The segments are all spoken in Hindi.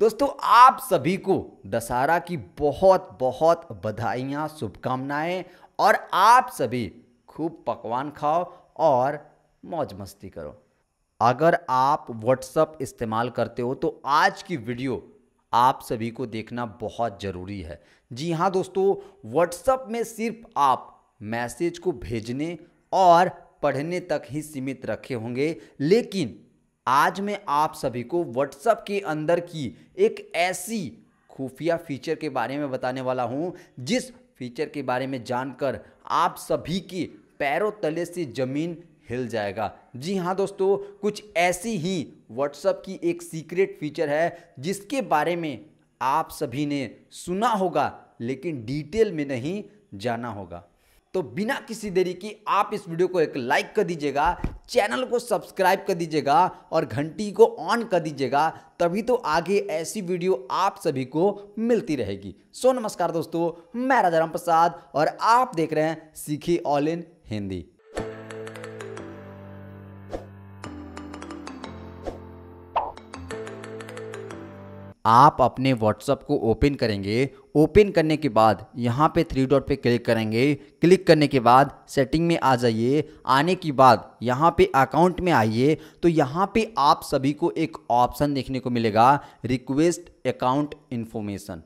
दोस्तों आप सभी को दशहरा की बहुत बहुत बधाइयाँ शुभकामनाएं और आप सभी खूब पकवान खाओ और मौज मस्ती करो अगर आप व्हाट्सअप इस्तेमाल करते हो तो आज की वीडियो आप सभी को देखना बहुत ज़रूरी है जी हाँ दोस्तों व्हाट्सअप में सिर्फ आप मैसेज को भेजने और पढ़ने तक ही सीमित रखे होंगे लेकिन आज मैं आप सभी को व्हाट्सएप के अंदर की एक ऐसी खुफिया फीचर के बारे में बताने वाला हूँ जिस फीचर के बारे में जानकर आप सभी के पैरों तले से ज़मीन हिल जाएगा जी हाँ दोस्तों कुछ ऐसी ही व्हाट्सअप की एक सीक्रेट फीचर है जिसके बारे में आप सभी ने सुना होगा लेकिन डिटेल में नहीं जाना होगा तो बिना किसी देरी के आप इस वीडियो को एक लाइक कर दीजिएगा चैनल को सब्सक्राइब कर दीजिएगा और घंटी को ऑन कर दीजिएगा तभी तो आगे ऐसी वीडियो आप सभी को मिलती रहेगी सो नमस्कार दोस्तों मैं राजाराम प्रसाद और आप देख रहे हैं सीखी ऑल इन हिंदी आप अपने व्हाट्सअप को ओपन करेंगे ओपन करने के बाद यहाँ पे थ्री डॉट पे क्लिक करेंगे क्लिक करने के बाद सेटिंग में आ जाइए आने के बाद यहाँ पे अकाउंट में आइए तो यहाँ पे आप सभी को एक ऑप्शन देखने को मिलेगा रिक्वेस्ट अकाउंट इन्फॉर्मेशन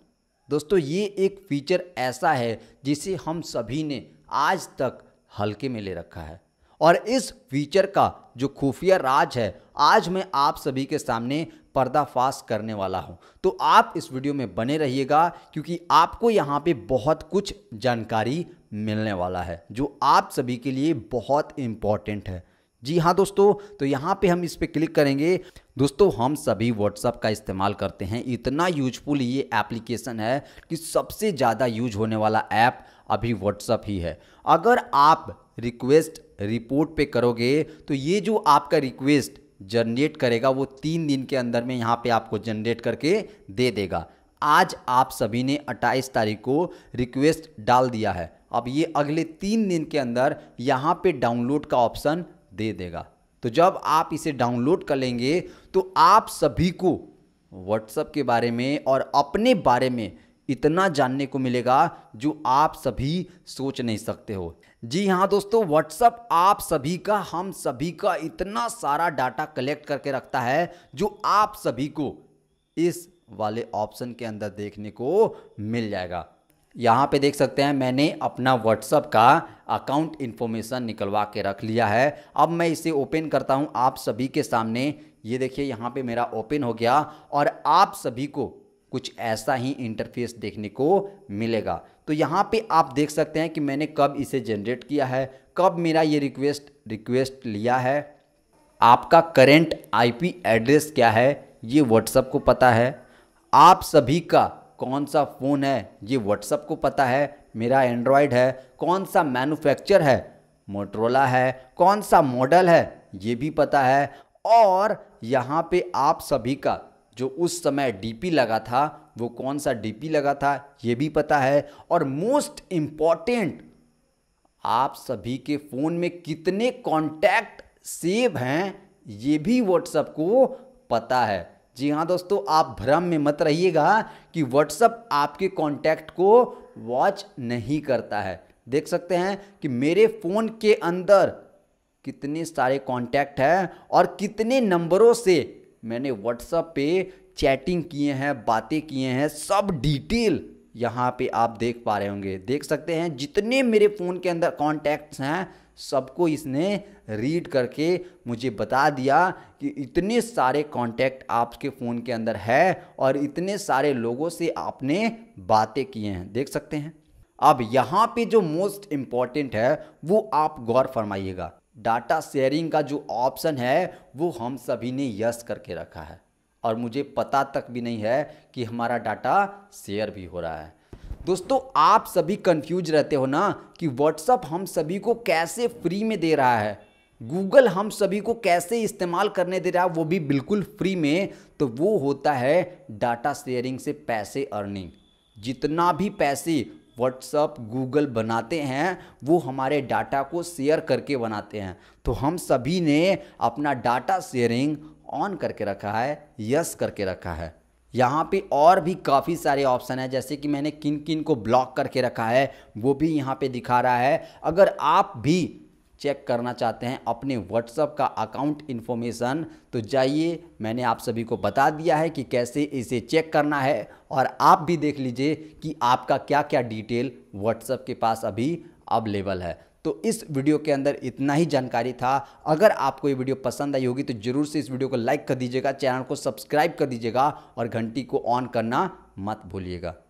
दोस्तों ये एक फीचर ऐसा है जिसे हम सभी ने आज तक हल्के में ले रखा है और इस फीचर का जो खुफिया राज है आज मैं आप सभी के सामने पर्दाफाश करने वाला हूं तो आप इस वीडियो में बने रहिएगा क्योंकि आपको यहां पे बहुत कुछ जानकारी मिलने वाला है जो आप सभी के लिए बहुत इम्पॉर्टेंट है जी हाँ दोस्तों तो यहाँ पे हम इस पर क्लिक करेंगे दोस्तों हम सभी व्हाट्सअप का इस्तेमाल करते हैं इतना यूजफुल ये एप्लीकेशन है कि सबसे ज़्यादा यूज होने वाला ऐप अभी व्हाट्सअप ही है अगर आप रिक्वेस्ट रिपोर्ट पे करोगे तो ये जो आपका रिक्वेस्ट जनरेट करेगा वो तीन दिन के अंदर में यहाँ पे आपको जनरेट करके दे देगा आज आप सभी ने 28 तारीख को रिक्वेस्ट डाल दिया है अब ये अगले तीन दिन के अंदर यहाँ पे डाउनलोड का ऑप्शन दे देगा तो जब आप इसे डाउनलोड कर लेंगे तो आप सभी को व्हाट्सएप के बारे में और अपने बारे में इतना जानने को मिलेगा जो आप सभी सोच नहीं सकते हो जी हाँ दोस्तों व्हाट्सअप आप सभी का हम सभी का इतना सारा डाटा कलेक्ट करके रखता है जो आप सभी को इस वाले ऑप्शन के अंदर देखने को मिल जाएगा यहाँ पे देख सकते हैं मैंने अपना व्हाट्सअप का अकाउंट इन्फॉर्मेशन निकलवा के रख लिया है अब मैं इसे ओपन करता हूँ आप सभी के सामने ये देखिए यहाँ पे मेरा ओपन हो गया और आप सभी को कुछ ऐसा ही इंटरफेस देखने को मिलेगा तो यहाँ पे आप देख सकते हैं कि मैंने कब इसे जनरेट किया है कब मेरा ये रिक्वेस्ट रिक्वेस्ट लिया है आपका करेंट आईपी एड्रेस क्या है ये व्हाट्सअप को पता है आप सभी का कौन सा फ़ोन है ये व्हाट्सअप को पता है मेरा एंड्रॉयड है कौन सा मैनुफैक्चर है मोटरोला है कौन सा मॉडल है ये भी पता है और यहाँ पे आप सभी का जो उस समय डीपी लगा था वो कौन सा डीपी लगा था ये भी पता है और मोस्ट इम्पॉर्टेंट आप सभी के फ़ोन में कितने कॉन्टैक्ट सेव हैं ये भी व्हाट्सएप को पता है जी हाँ दोस्तों आप भ्रम में मत रहिएगा कि व्हाट्सएप आपके कॉन्टैक्ट को वॉच नहीं करता है देख सकते हैं कि मेरे फ़ोन के अंदर कितने सारे कॉन्टैक्ट हैं और कितने नंबरों से मैंने व्हाट्सअप पे चैटिंग किए हैं बातें किए हैं सब डिटेल यहाँ पे आप देख पा रहे होंगे देख सकते हैं जितने मेरे फ़ोन के अंदर कॉन्टैक्ट्स हैं सबको इसने रीड करके मुझे बता दिया कि इतने सारे कॉन्टैक्ट आपके फ़ोन के अंदर है और इतने सारे लोगों से आपने बातें किए हैं देख सकते हैं अब यहाँ पे जो मोस्ट इम्पॉर्टेंट है वो आप गौर फरमाइएगा डाटा शेयरिंग का जो ऑप्शन है वो हम सभी ने यस करके रखा है और मुझे पता तक भी नहीं है कि हमारा डाटा शेयर भी हो रहा है दोस्तों आप सभी कंफ्यूज रहते हो ना कि व्हाट्सअप हम सभी को कैसे फ्री में दे रहा है गूगल हम सभी को कैसे इस्तेमाल करने दे रहा है वो भी बिल्कुल फ्री में तो वो होता है डाटा शेयरिंग से पैसे अर्निंग जितना भी पैसे व्हाट्सअप गूगल बनाते हैं वो हमारे डाटा को शेयर करके बनाते हैं तो हम सभी ने अपना डाटा शेयरिंग ऑन करके रखा है यस करके रखा है यहाँ पे और भी काफ़ी सारे ऑप्शन हैं जैसे कि मैंने किन किन को ब्लॉक करके रखा है वो भी यहाँ पे दिखा रहा है अगर आप भी चेक करना चाहते हैं अपने व्हाट्सअप का अकाउंट इन्फॉर्मेशन तो जाइए मैंने आप सभी को बता दिया है कि कैसे इसे चेक करना है और आप भी देख लीजिए कि आपका क्या क्या डिटेल व्हाट्सअप के पास अभी अवेलेबल है तो इस वीडियो के अंदर इतना ही जानकारी था अगर आपको ये वीडियो पसंद आई होगी तो ज़रूर से इस वीडियो को लाइक कर दीजिएगा चैनल को सब्सक्राइब कर दीजिएगा और घंटी को ऑन करना मत भूलिएगा